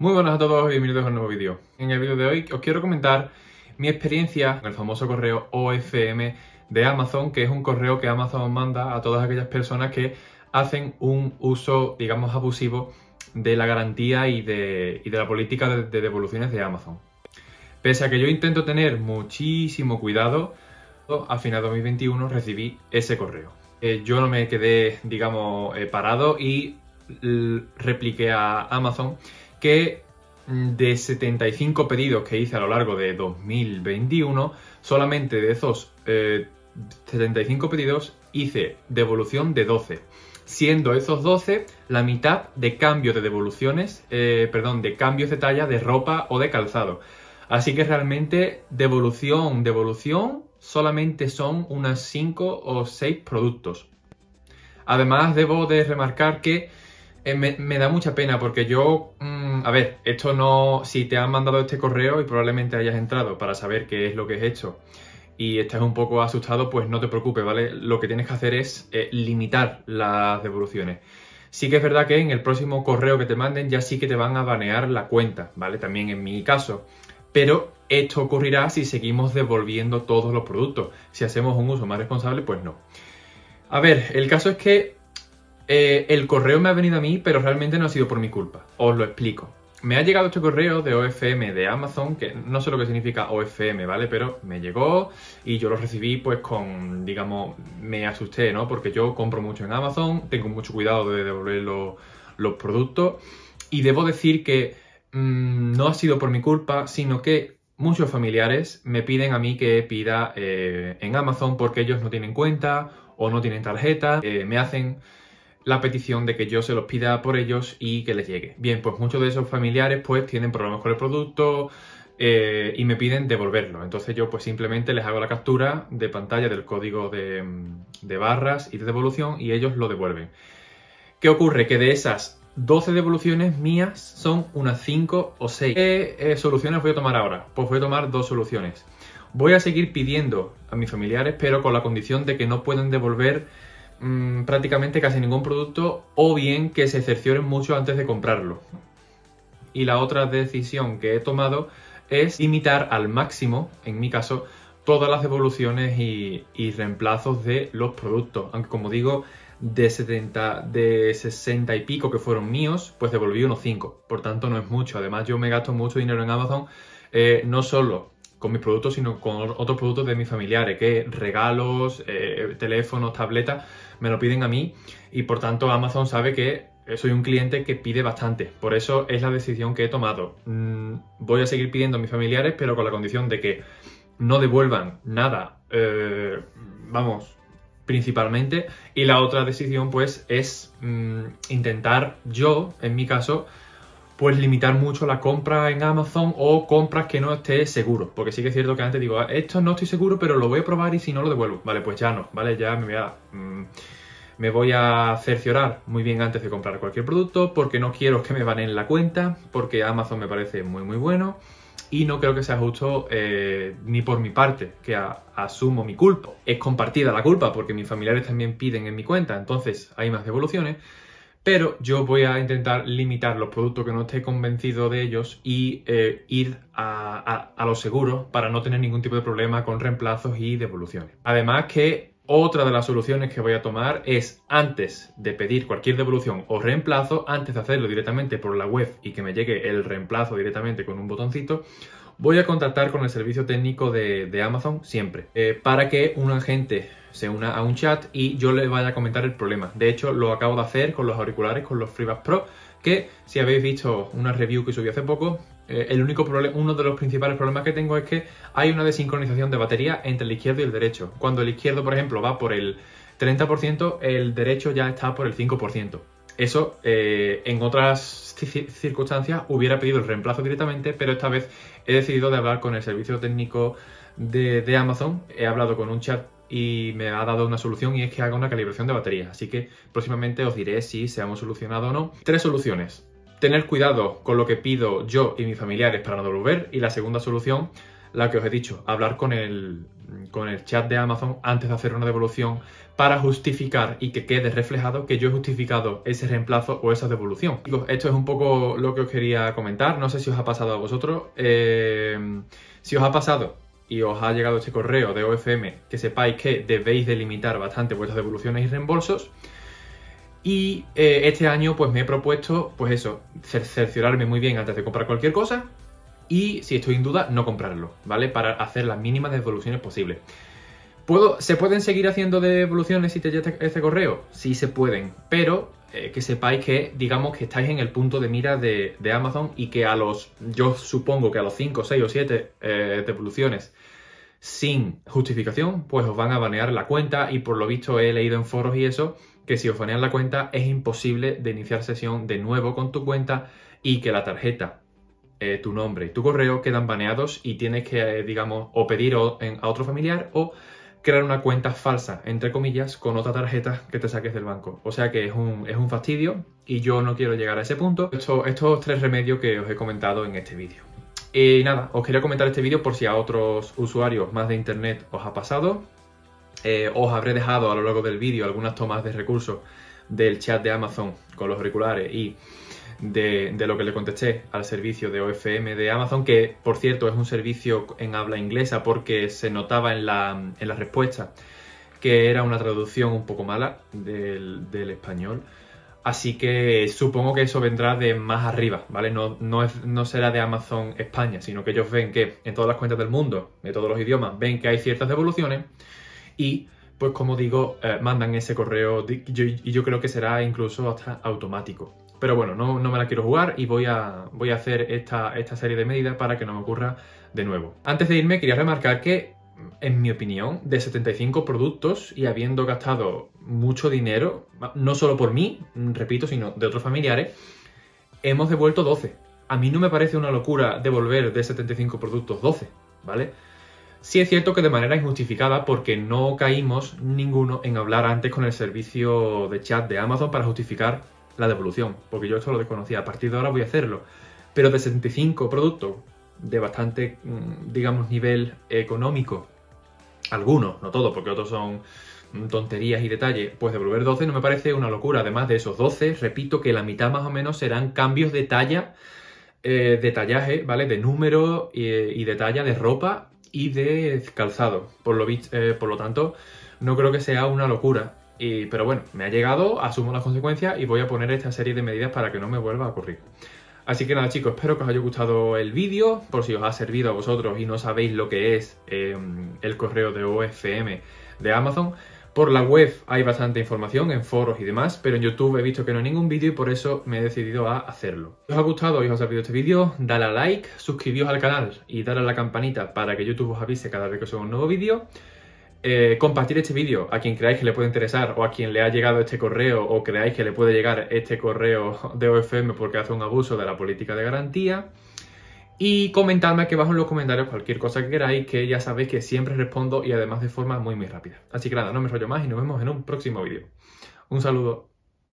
Muy buenas a todos y bienvenidos a un nuevo vídeo. En el vídeo de hoy os quiero comentar mi experiencia con el famoso correo OFM de Amazon, que es un correo que Amazon manda a todas aquellas personas que hacen un uso, digamos, abusivo de la garantía y de, de la política de, devoluciones de Amazon. Pese a que yo intento tener muchísimo cuidado, a final de 2021 recibí ese correo. Eh, yo no me quedé, digamos, eh, parado y repliqué a Amazon que mm, de 75 pedidos que hice a lo largo de 2021, solamente de esos 75 eh, pedidos hice devolución de 12, siendo esos 12 la mitad de cambio de devoluciones, eh, perdón, de cambios de talla de ropa o de calzado. Así que realmente devolución, devolución solamente son unas 5 o 6 productos. Además debo de remarcar que eh, me, da mucha pena porque yo, mm, a ver, esto no, si te han mandado este correo y probablemente hayas entrado para saber qué es lo que es hecho y estás un poco asustado, pues no te preocupes, ¿vale? Lo que tienes que hacer es eh, limitar las devoluciones. Sí que es verdad que en el próximo correo que te manden ya sí que te van a banear la cuenta, ¿vale? También en mi caso. Pero esto ocurrirá si seguimos devolviendo todos los productos. Si hacemos un uso más responsable, pues no. A ver, el caso es que eh, el correo me ha venido a mí, pero realmente no ha sido por mi culpa. Os lo explico. Me ha llegado este correo de OFM de Amazon, que no sé lo que significa OFM, ¿vale? Pero me llegó y yo lo recibí pues con, digamos, me asusté, ¿no? Porque yo compro mucho en Amazon, tengo mucho cuidado de devolver los, productos y debo decir que mm, no ha sido por mi culpa, sino que muchos familiares me piden a mí que pida eh, en Amazon porque ellos no tienen cuenta o no tienen tarjeta, eh, me hacen la petición de que yo se los pida por ellos y que les llegue. Bien, pues muchos de esos familiares pues tienen problemas con el producto eh, y me piden devolverlo. Entonces yo pues simplemente les hago la captura de pantalla del código de, barras y de devolución y ellos lo devuelven. ¿Qué ocurre? Que de esas 12 devoluciones mías son unas 5 o 6. ¿Qué eh, soluciones voy a tomar ahora? Pues voy a tomar dos soluciones. Voy a seguir pidiendo a mis familiares, pero con la condición de que no pueden devolver Mm, prácticamente casi ningún producto o bien que se cercioren mucho antes de comprarlo. Y la otra decisión que he tomado es imitar al máximo, en mi caso, todas las devoluciones y, reemplazos de los productos. Aunque como digo, de 70, de 60 y pico que fueron míos, pues devolví unos 5. Por tanto, no es mucho. Además, yo me gasto mucho dinero en Amazon, eh, no solo con mis productos, sino con otros productos de mis familiares, que regalos, eh, teléfonos, tabletas, me lo piden a mí y por tanto Amazon sabe que eh, soy un cliente que pide bastante. Por eso es la decisión que he tomado. Mm, voy a seguir pidiendo a mis familiares, pero con la condición de que no devuelvan nada, eh, vamos, principalmente. Y la otra decisión pues es mm, intentar yo, en mi caso, pues limitar mucho la compra en Amazon o compras que no esté seguro. Porque sí que es cierto que antes digo, ah, esto no estoy seguro, pero lo voy a probar y si no lo devuelvo. Vale, pues ya no, ¿vale? Ya me voy a... Mm, me voy a cerciorar muy bien antes de comprar cualquier producto porque no quiero que me baneen la cuenta, porque Amazon me parece muy muy bueno y no creo que sea justo eh, ni por mi parte que asumo mi culpa. Es compartida la culpa porque mis familiares también piden en mi cuenta, entonces hay más devoluciones pero yo voy a intentar limitar los productos que no esté convencido de ellos y eh, ir a, a los seguros para no tener ningún tipo de problema con reemplazos y devoluciones. Además que otra de las soluciones que voy a tomar es antes de pedir cualquier devolución o reemplazo, antes de hacerlo directamente por la web y que me llegue el reemplazo directamente con un botoncito, voy a contactar con el servicio técnico de, Amazon siempre eh, para que un agente se una a un chat y yo le vaya a comentar el problema. De hecho, lo acabo de hacer con los auriculares, con los FreeBuds Pro, que si habéis visto una review que subí hace poco, eh, el único problema, uno de los principales problemas que tengo es que hay una desincronización de batería entre el izquierdo y el derecho. Cuando el izquierdo, por ejemplo, va por el 30%, el derecho ya está por el 5% eso eh, en otras circunstancias hubiera pedido el reemplazo directamente, pero esta vez he decidido de hablar con el servicio técnico de, Amazon. He hablado con un chat y me ha dado una solución y es que haga una calibración de batería. Así que próximamente os diré si se hemos solucionado o no. Tres soluciones. Tener cuidado con lo que pido yo y mis familiares para no devolver. Y la segunda solución, la que os he dicho, hablar con el, con el chat de Amazon antes de hacer una devolución para justificar y que quede reflejado que yo he justificado ese reemplazo o esa devolución. Chicos, esto es un poco lo que os quería comentar. No sé si os ha pasado a vosotros. Eh, si os ha pasado y os ha llegado este correo de OFM, que sepáis que debéis delimitar bastante vuestras devoluciones y reembolsos. Y eh, este año pues me he propuesto, pues eso, cerciorarme muy bien antes de comprar cualquier cosa y si estoy en duda, no comprarlo, ¿vale? Para hacer las mínimas devoluciones posibles. ¿Puedo, ¿Se pueden seguir haciendo devoluciones si te llega este, este correo? Sí se pueden, pero eh, que sepáis que digamos que estáis en el punto de mira de, Amazon y que a los, yo supongo que a los 5, 6 o 7 eh, devoluciones sin justificación, pues os van a banear la cuenta y por lo visto he leído en foros y eso, que si os banean la cuenta es imposible de iniciar sesión de nuevo con tu cuenta y que la tarjeta eh, tu nombre y tu correo quedan baneados y tienes que, eh, digamos, o pedir a otro familiar o crear una cuenta falsa, entre comillas, con otra tarjeta que te saques del banco. O sea que es un, fastidio y yo no quiero llegar a ese punto. estos tres remedios que os he comentado en este vídeo. Y nada, os quería comentar este vídeo por si a otros usuarios más de internet os ha pasado. Eh, os habré dejado a lo largo del vídeo algunas tomas de recursos del chat de Amazon con los auriculares y de, lo que le contesté al servicio de OFM de Amazon, que por cierto es un servicio en habla inglesa porque se notaba en la, respuesta que era una traducción un poco mala del, español. Así que supongo que eso vendrá de más arriba, ¿vale? No, no, será de Amazon España, sino que ellos ven que en todas las cuentas del mundo, de todos los idiomas, ven que hay ciertas devoluciones y, pues como digo, eh, mandan ese correo yo, y yo creo que será incluso hasta automático. Pero bueno, no, me la quiero jugar y voy a, voy a hacer esta, esta serie de medidas para que no me ocurra de nuevo. Antes de irme, quería remarcar que, en mi opinión, de 75 productos y habiendo gastado mucho dinero, no solo por mí, repito, sino de otros familiares, hemos devuelto 12. A mí no me parece una locura devolver de 75 productos 12, ¿vale? Sí es cierto que de manera injustificada porque no caímos ninguno en hablar antes con el servicio de chat de Amazon para justificar la devolución, porque yo esto lo desconocía. A partir de ahora voy a hacerlo. Pero de 75 productos de bastante, mm, digamos, nivel económico, algunos, no todos, porque otros son mm, tonterías y detalles, pues devolver 12 no me parece una locura. Además de esos 12, repito que la mitad más o menos serán cambios de talla, eh, de tallaje, ¿vale? De número eh, y, de talla de ropa y de calzado. Por lo, eh, por lo tanto, no creo que sea una locura pero bueno, me ha llegado, asumo las consecuencias y voy a poner esta serie de medidas para que no me vuelva a ocurrir. Así que nada chicos, espero que os haya gustado el vídeo, por si os ha servido a vosotros y no sabéis lo que es em, el correo de OFM de Amazon. Por la web hay bastante información en foros y demás, pero en YouTube he visto que no hay ningún vídeo y por eso me he decidido a hacerlo. Si os ha gustado y os ha servido este vídeo, dale a like, suscribíos al canal y dale a la campanita para que YouTube os avise cada vez que suba un nuevo vídeo. Eh, compartir este vídeo a quien creáis que le puede interesar o a quien le ha llegado este correo o creáis que le puede llegar este correo de OFM porque hace un abuso de la política de garantía. Y comentadme aquí abajo en los comentarios cualquier cosa que queráis, que ya sabéis que siempre respondo y además de forma muy muy rápida. Así que nada, no me rollo más y nos vemos en un próximo vídeo. Un saludo.